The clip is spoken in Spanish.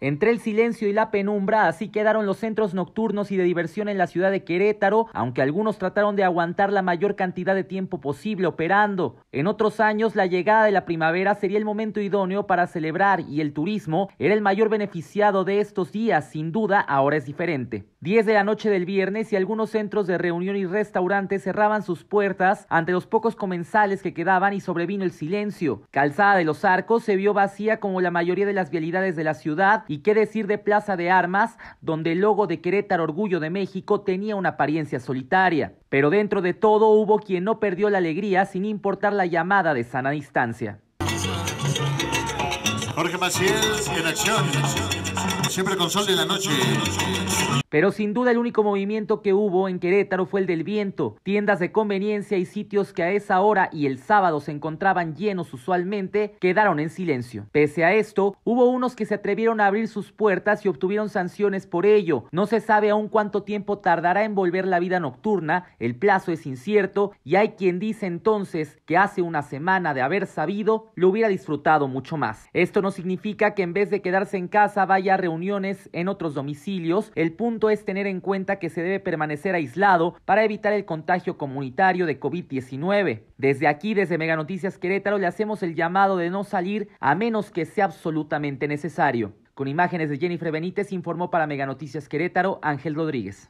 Entre el silencio y la penumbra, así quedaron los centros nocturnos y de diversión en la ciudad de Querétaro, aunque algunos trataron de aguantar la mayor cantidad de tiempo posible operando. En otros años, la llegada de la primavera sería el momento idóneo para celebrar y el turismo era el mayor beneficiado de estos días, sin duda ahora es diferente. 10 de la noche del viernes y algunos centros de reunión y restaurantes cerraban sus puertas ante los pocos comensales que quedaban y sobrevino el silencio. Calzada de los Arcos se vio vacía como la mayoría de las vialidades de la ciudad y qué decir de Plaza de Armas, donde el logo de Querétaro Orgullo de México tenía una apariencia solitaria. Pero dentro de todo hubo quien no perdió la alegría sin importar la llamada de sana distancia. Jorge Maciel en acción, siempre con sol la noche. Pero sin duda el único movimiento que hubo en Querétaro fue el del viento. Tiendas de conveniencia y sitios que a esa hora y el sábado se encontraban llenos usualmente quedaron en silencio. Pese a esto, hubo unos que se atrevieron a abrir sus puertas y obtuvieron sanciones por ello. No se sabe aún cuánto tiempo tardará en volver la vida nocturna, el plazo es incierto y hay quien dice entonces que hace una semana de haber sabido lo hubiera disfrutado mucho más. Esto no significa que en vez de quedarse en casa vaya a reuniones en otros domicilios, el punto es tener en cuenta que se debe permanecer aislado para evitar el contagio comunitario de COVID-19. Desde aquí, desde Mega Noticias Querétaro, le hacemos el llamado de no salir a menos que sea absolutamente necesario. Con imágenes de Jennifer Benítez informó para Mega Noticias Querétaro Ángel Rodríguez.